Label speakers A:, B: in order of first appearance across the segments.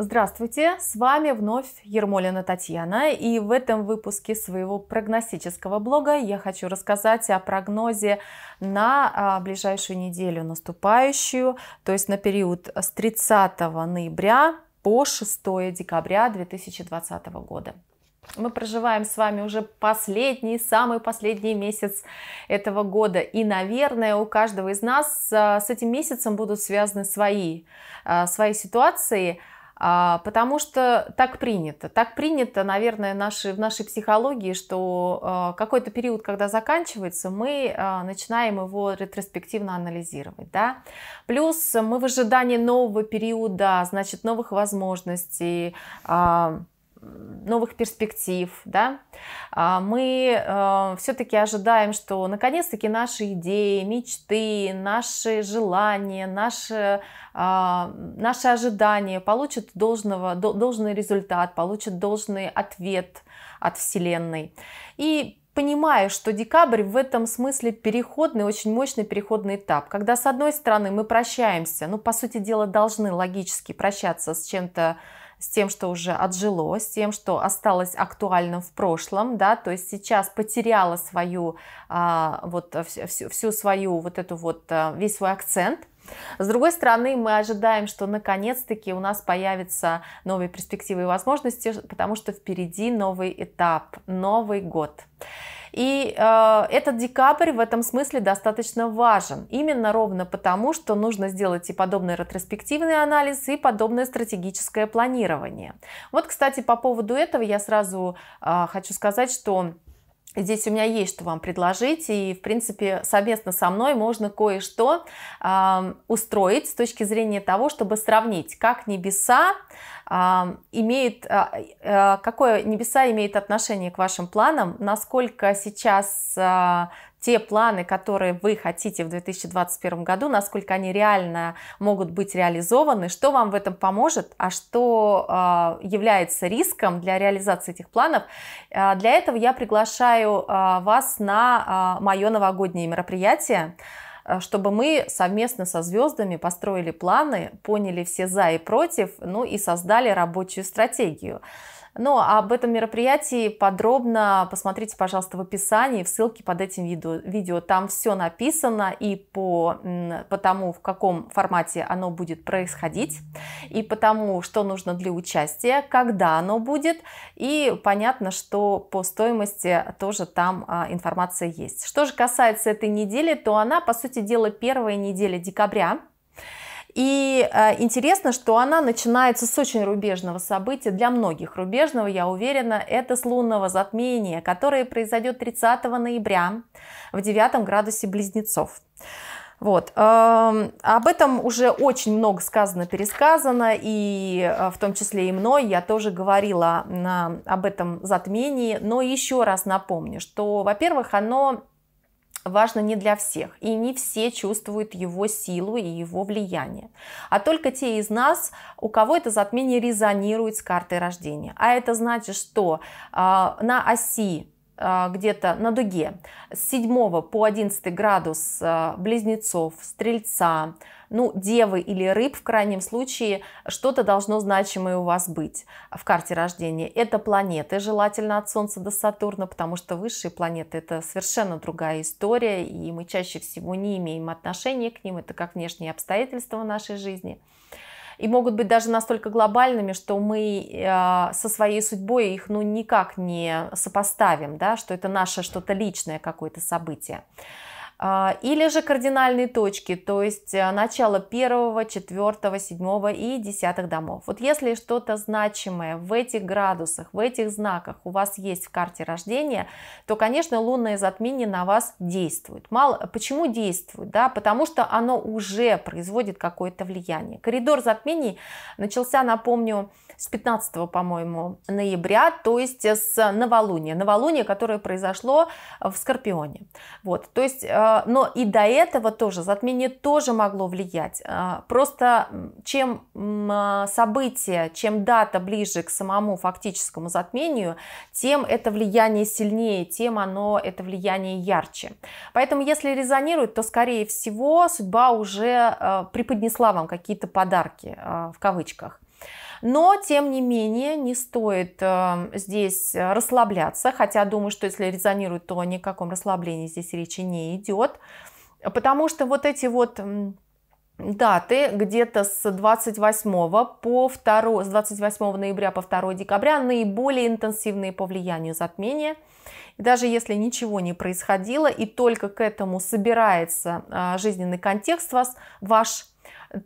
A: Здравствуйте, с вами вновь Ермолина Татьяна, и в этом выпуске своего прогностического блога я хочу рассказать о прогнозе на а, ближайшую неделю наступающую, то есть на период с 30 ноября по 6 декабря 2020 года. Мы проживаем с вами уже последний, самый последний месяц этого года. И, наверное, у каждого из нас а, с этим месяцем будут связаны свои, а, свои ситуации – а, потому что так принято. Так принято, наверное, наши, в нашей психологии, что а, какой-то период, когда заканчивается, мы а, начинаем его ретроспективно анализировать. Да? Плюс мы в ожидании нового периода, значит, новых возможностей, новых перспектив, да, а мы э, все-таки ожидаем, что наконец-таки наши идеи, мечты, наши желания, наши, а, наши ожидания получат должного, должный результат, получат должный ответ от Вселенной. И понимая, что декабрь в этом смысле переходный, очень мощный переходный этап, когда с одной стороны мы прощаемся, ну, по сути дела, должны логически прощаться с чем-то, с тем, что уже отжило, с тем, что осталось актуальным в прошлом, да, то есть сейчас потеряла свою, а, вот всю, всю свою вот эту вот, а, весь свой акцент, с другой стороны, мы ожидаем, что наконец-таки у нас появятся новые перспективы и возможности, потому что впереди новый этап, Новый год. И э, этот декабрь в этом смысле достаточно важен. Именно ровно потому, что нужно сделать и подобный ретроспективный анализ, и подобное стратегическое планирование. Вот, кстати, по поводу этого я сразу э, хочу сказать, что Здесь у меня есть что вам предложить, и, в принципе, совместно со мной можно кое-что э, устроить с точки зрения того, чтобы сравнить, как небеса а, э, имеют, э, какое небеса имеет отношение к вашим планам, насколько сейчас э, те планы, которые вы хотите в 2021 году, насколько они реально могут быть реализованы, что вам в этом поможет, а что э, является риском для реализации этих планов. Э, для этого я приглашаю э, вас на э, мое новогоднее мероприятие чтобы мы совместно со звездами построили планы, поняли все за и против, ну и создали рабочую стратегию. Но ну, об этом мероприятии подробно посмотрите, пожалуйста, в описании, в ссылке под этим видео. Там все написано и по, по тому, в каком формате оно будет происходить, и по тому, что нужно для участия, когда оно будет. И понятно, что по стоимости тоже там а, информация есть. Что же касается этой недели, то она, по сути дела, первая неделя декабря. И э, интересно, что она начинается с очень рубежного события, для многих рубежного, я уверена, это с лунного затмения, которое произойдет 30 ноября в 9 градусе близнецов. Вот. Эм, об этом уже очень много сказано, пересказано, и э, в том числе и мной я тоже говорила на, об этом затмении, но еще раз напомню, что, во-первых, оно важно не для всех, и не все чувствуют его силу и его влияние, а только те из нас, у кого это затмение резонирует с картой рождения. А это значит, что э, на оси а, где-то на дуге с 7 по 11 градус а, близнецов, стрельца, ну, девы или рыб, в крайнем случае, что-то должно значимое у вас быть в карте рождения. Это планеты, желательно от Солнца до Сатурна, потому что высшие планеты – это совершенно другая история, и мы чаще всего не имеем отношения к ним, это как внешние обстоятельства в нашей жизни и могут быть даже настолько глобальными, что мы э, со своей судьбой их ну никак не сопоставим, да, что это наше что-то личное какое-то событие. А, или же кардинальные точки, то есть э, начало первого, четвертого, седьмого и десятых домов. Вот если что-то значимое в этих градусах, в этих знаках у вас есть в карте рождения, то, конечно, лунное затмение на вас действует. Мало, почему действует? Да, потому что оно уже производит какое-то влияние. Коридор затмений начался, напомню, с 15, по-моему, ноября, то есть э, с новолуния. Новолуние, которое произошло в Скорпионе. Вот, то есть э, а, но и до этого тоже затмение тоже могло влиять. А, просто чем а, событие, чем дата ближе к самому фактическому затмению, тем это влияние сильнее, тем оно это влияние ярче. Поэтому если резонирует, то скорее всего судьба уже преподнесла вам какие-то подарки в кавычках. Но, тем не менее, не стоит э, здесь расслабляться, хотя думаю, что если резонирует, то ни о каком расслаблении здесь речи не идет, потому что вот эти вот даты где-то с 28 по 2, с 28 ноября по 2 декабря наиболее интенсивные по влиянию затмения. И даже если ничего не происходило и только к этому собирается а, жизненный контекст вас, ваш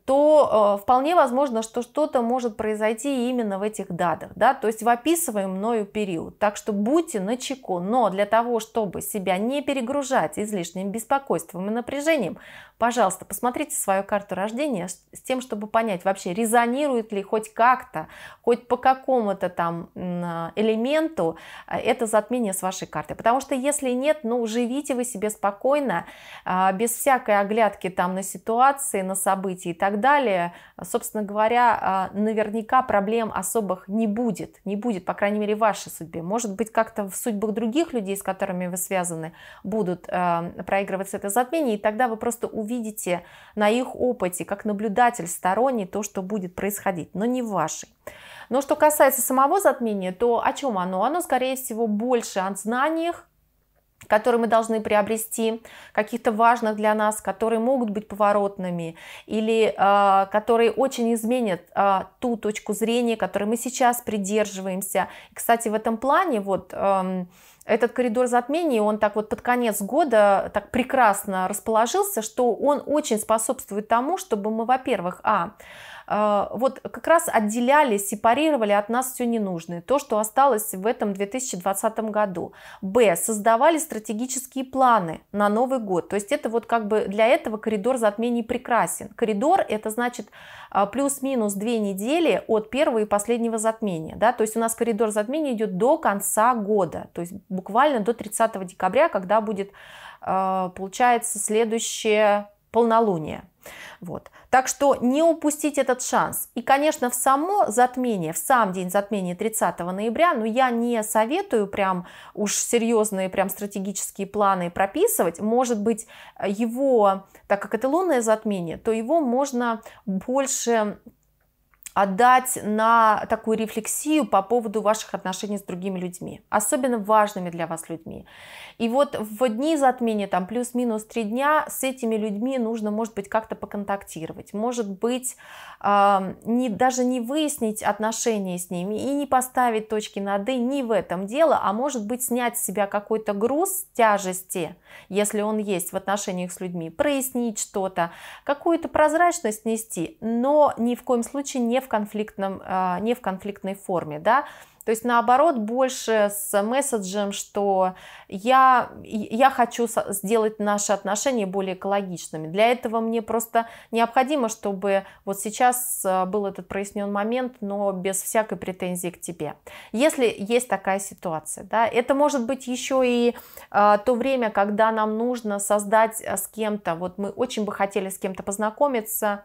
A: то э, вполне возможно, что что-то может произойти именно в этих датах, да, то есть в описываемый мною период. Так что будьте начеку, но для того, чтобы себя не перегружать излишним беспокойством и напряжением, Пожалуйста, посмотрите свою карту рождения с тем, чтобы понять вообще, резонирует ли хоть как-то, хоть по какому-то там а, элементу а, это затмение с вашей карты. Потому что если нет, ну, живите вы себе спокойно, а, без всякой оглядки там на ситуации, на события и так далее. Собственно говоря, наверняка проблем особых не будет. Не будет, по крайней мере, в вашей судьбе. Может быть, как-то в судьбах других людей, с которыми вы связаны, будут проигрываться это затмение, и тогда вы просто увидите, увидите на их опыте, как наблюдатель сторонний, то, что будет происходить, но не вашей. Но что касается самого затмения, то о чем оно? Оно, скорее всего, больше о знаниях, которые мы должны приобрести, каких-то важных для нас, которые могут быть поворотными или э, которые очень изменят э, ту точку зрения, которой мы сейчас придерживаемся. кстати, в этом плане вот... Э, этот коридор затмений, он так вот под конец года так прекрасно расположился, что он очень способствует тому, чтобы мы, во-первых, а, а, вот как раз отделяли, сепарировали от нас все ненужное, то, что осталось в этом 2020 году. Б, создавали стратегические планы на Новый год, то есть это вот как бы для этого коридор затмений прекрасен. Коридор это значит а, плюс-минус две недели от первого и последнего затмения, да, то есть у нас коридор затмений идет до конца года, то есть буквально до 30 декабря, когда будет, а, получается, следующее полнолуние. Вот. Так что не упустить этот шанс. И, конечно, в само затмение, в сам день затмения 30 ноября, ну, я не советую прям уж серьезные прям стратегические планы прописывать. Может быть, э, его, так как это лунное затмение, то его можно больше отдать на такую рефлексию по поводу ваших отношений с другими людьми, особенно важными для вас людьми. И вот в дни затмения, там плюс-минус три дня, с этими людьми нужно, может быть, как-то поконтактировать, может быть, э, не, даже не выяснить отношения с ними и не поставить точки над «и», не в этом дело, а может быть, снять с себя какой-то груз тяжести, если он есть в отношениях с людьми, прояснить что-то, какую-то прозрачность нести, но ни в коем случае не в, конфликтном, а, не в конфликтной форме, да, то есть наоборот больше с месседжем, что я, я хочу сделать наши отношения более экологичными. Для этого мне просто необходимо, чтобы вот сейчас э, был этот прояснен момент, но без всякой претензии к тебе. Если есть такая ситуация, да, это может быть еще и э, то время, когда нам нужно создать э, с кем-то, вот мы очень бы хотели с кем-то познакомиться,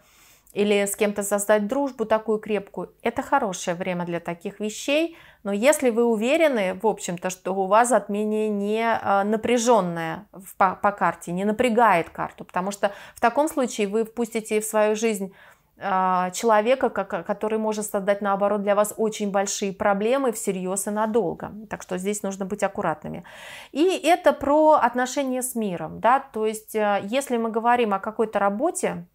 A: или с кем-то создать дружбу такую крепкую, это хорошее время для таких вещей. Но если вы уверены, в общем-то, что у вас затмение не а, напряженное по, по карте, не напрягает карту, потому что в таком случае вы впустите в свою жизнь а, человека, который может создать, наоборот, для вас очень большие проблемы всерьез и надолго. Так что здесь нужно быть аккуратными. И это про отношения с миром. Да? То есть, а, если мы говорим о какой-то работе,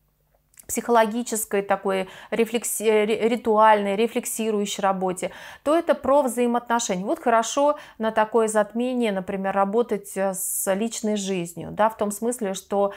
A: психологической такой рефлекси, ритуальной, рефлексирующей работе, то это про взаимоотношения. Вот хорошо на такое затмение, например, работать э, с личной жизнью, да, в том смысле, что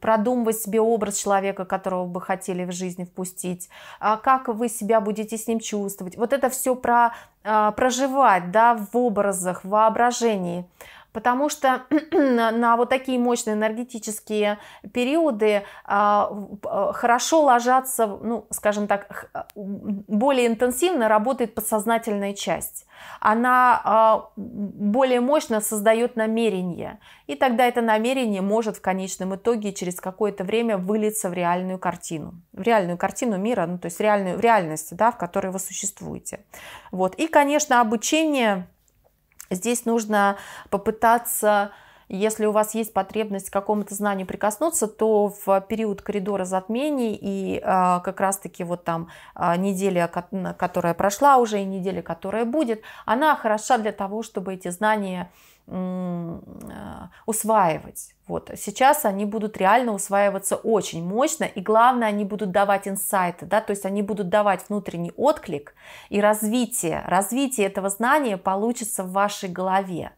A: продумывать себе образ человека, которого бы хотели в жизни впустить, а как вы себя будете с ним чувствовать. Вот это все про а, проживать, да, в образах, в воображении потому что на вот такие мощные энергетические периоды а, а, хорошо ложатся, ну, скажем так, а, более интенсивно работает подсознательная часть. Она более мощно создает намерение, и тогда это намерение может в конечном итоге через какое-то время вылиться в реальную картину, в реальную картину мира, ну, то есть реальную в реальность, да, в которой вы существуете. Вот. И, конечно, обучение Здесь нужно попытаться если у вас есть потребность к какому-то знанию прикоснуться, то в период коридора затмений и а, как раз-таки вот там а, неделя, которая прошла уже и неделя, которая будет, она хороша для того, чтобы эти знания а, усваивать. Вот. Сейчас они будут реально усваиваться очень мощно, и главное, они будут давать инсайты, да, то есть они будут давать внутренний отклик и развитие. Развитие этого знания получится в вашей голове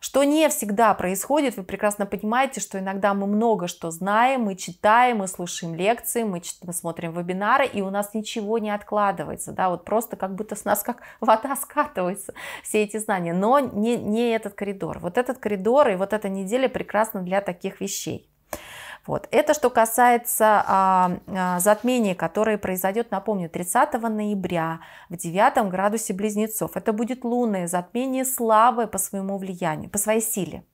A: что не всегда происходит. Вы прекрасно понимаете, что иногда мы много что знаем, мы читаем, мы слушаем лекции, мы, мы смотрим вебинары, и у нас ничего не откладывается, да, вот просто как будто с нас как вода скатывается, все эти знания, но не, не этот коридор. Вот этот коридор и вот эта неделя прекрасна для таких вещей. Вот. Это что касается а, а, затмения, которое произойдет, напомню, 30 ноября в 9 градусе близнецов. Это будет лунное затмение, слабое по своему влиянию, по своей силе.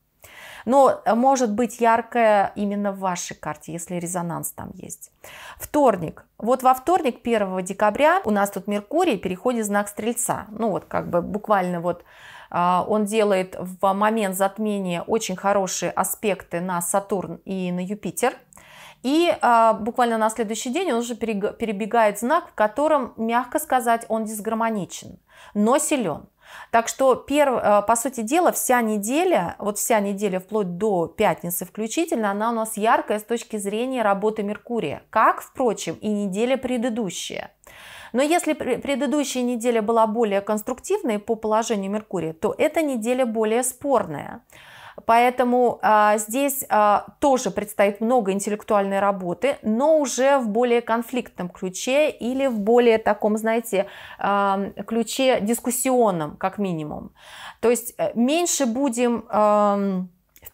A: Но э, может быть яркое именно в вашей карте, если резонанс там есть. Вторник. Вот во вторник, 1 декабря, у нас тут Меркурий переходит в знак Стрельца. Ну вот как бы буквально вот а, он делает в момент затмения очень хорошие аспекты на Сатурн и на Юпитер. И э, буквально на следующий день он уже перебегает знак, в котором, мягко сказать, он дисгармоничен, но силен. Так что, перв, а, по сути дела, вся неделя, вот вся неделя вплоть до пятницы включительно, она у нас яркая с точки зрения работы Меркурия, как, впрочем, и неделя предыдущая. Но если предыдущая неделя была более конструктивной по положению Меркурия, то эта неделя более спорная. Поэтому а, здесь а, тоже предстоит много интеллектуальной работы, но уже в более конфликтном ключе или в более таком, знаете, а, ключе дискуссионном, как минимум. То есть э, меньше будем... А,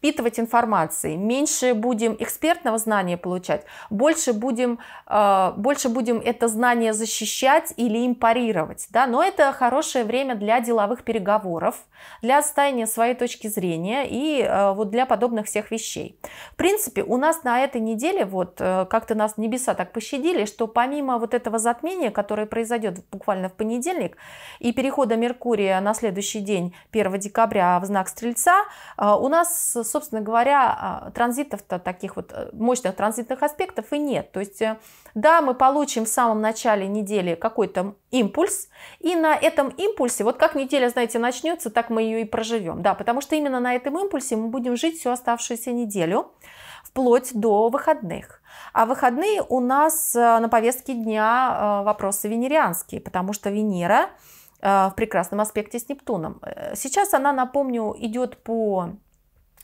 A: впитывать информации, меньше будем экспертного знания получать, больше будем, э, больше будем это знание защищать или им парировать. Да? Но это хорошее время для деловых переговоров, для отстаяния своей точки зрения и э, вот для подобных всех вещей. В принципе, у нас на этой неделе вот э, как-то нас небеса так пощадили, что помимо вот этого затмения, которое произойдет буквально в понедельник, и перехода Меркурия на следующий день, 1 декабря, в знак Стрельца, у нас собственно говоря, а, транзитов-то таких вот э, мощных транзитных аспектов и нет. То есть, э, да, мы получим в самом начале недели какой-то импульс, и на этом импульсе, вот как неделя, знаете, начнется, так мы ее и проживем. Да, потому что именно на этом импульсе мы будем жить всю оставшуюся неделю вплоть до выходных. А выходные у нас э, на повестке дня вопросы венерианские, потому что Венера в прекрасном аспекте с Нептуном. Сейчас она, напомню, идет по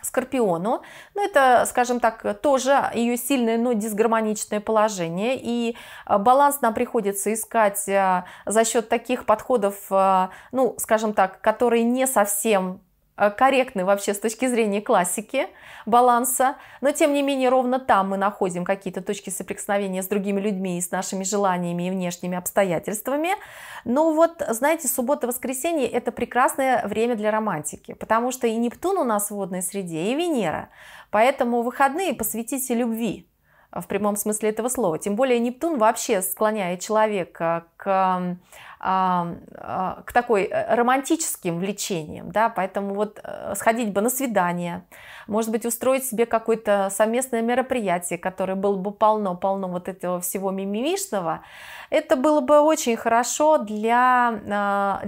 A: Скорпиону. ну это, скажем так, тоже ее сильное, но дисгармоничное положение. И а, баланс нам приходится искать а, за счет таких подходов, а, ну, скажем так, которые не совсем Э, корректны вообще с точки зрения классики баланса, но тем не менее ровно там мы находим какие-то точки соприкосновения с другими людьми, и с нашими желаниями и внешними обстоятельствами. Но ну вот, знаете, суббота-воскресенье – это прекрасное время для романтики, потому что и Нептун у нас в водной среде, и Венера, поэтому выходные посвятите любви э, в прямом смысле этого слова. Тем более Нептун вообще склоняет человека к а, к такой э, романтическим влечениям, да, поэтому вот э, сходить бы на свидание, может быть, устроить себе какое-то совместное мероприятие, которое было бы полно-полно вот этого всего мимимишного, это было бы очень хорошо для, а,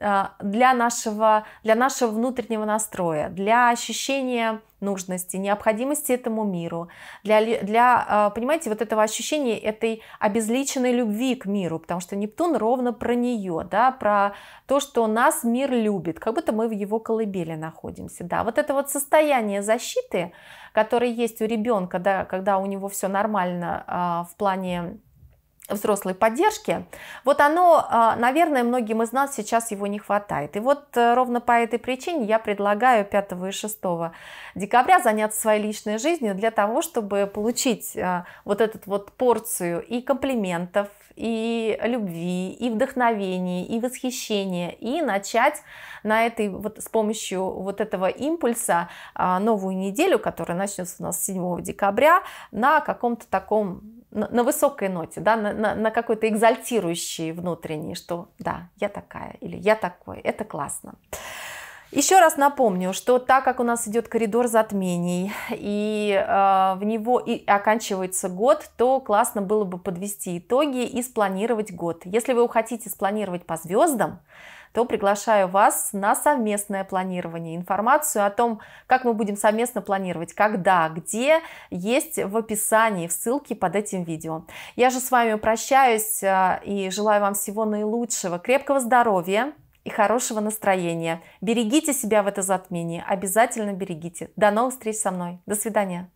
A: а, для, нашего, для нашего внутреннего настроя, для ощущения нужности, необходимости этому миру, для, для понимаете, вот этого ощущения этой обезличенной любви к миру, потому что Нептун ровно про про нее, да, про то, что нас мир любит, как будто мы в его колыбели находимся, да. Вот это вот состояние защиты, которое есть у ребенка, да, когда у него все нормально а, в плане взрослой поддержки, вот оно, а, наверное, многим из нас сейчас его не хватает. И вот э, ровно по этой причине я предлагаю 5 и 6 декабря заняться своей личной жизнью для того, чтобы получить э, вот эту вот порцию и комплиментов, и любви, и вдохновения, и восхищения, и начать на этой, вот с помощью вот этого импульса а, новую неделю, которая начнется у нас 7 декабря, на каком-то таком на, на высокой ноте, да, на, на, на какой-то экзальтирующей внутренней, что да, я такая или я такой, это классно. Еще раз напомню, что так как у нас идет коридор затмений и э, в него и оканчивается год, то классно было бы подвести итоги и спланировать год. Если вы хотите спланировать по звездам, то приглашаю вас на совместное планирование. Информацию о том, как мы будем совместно планировать, когда, где, есть в описании, в ссылке под этим видео. Я же с вами прощаюсь э, и желаю вам всего наилучшего, крепкого здоровья и хорошего настроения. Берегите себя в это затмение, обязательно берегите. До новых встреч со мной. До свидания.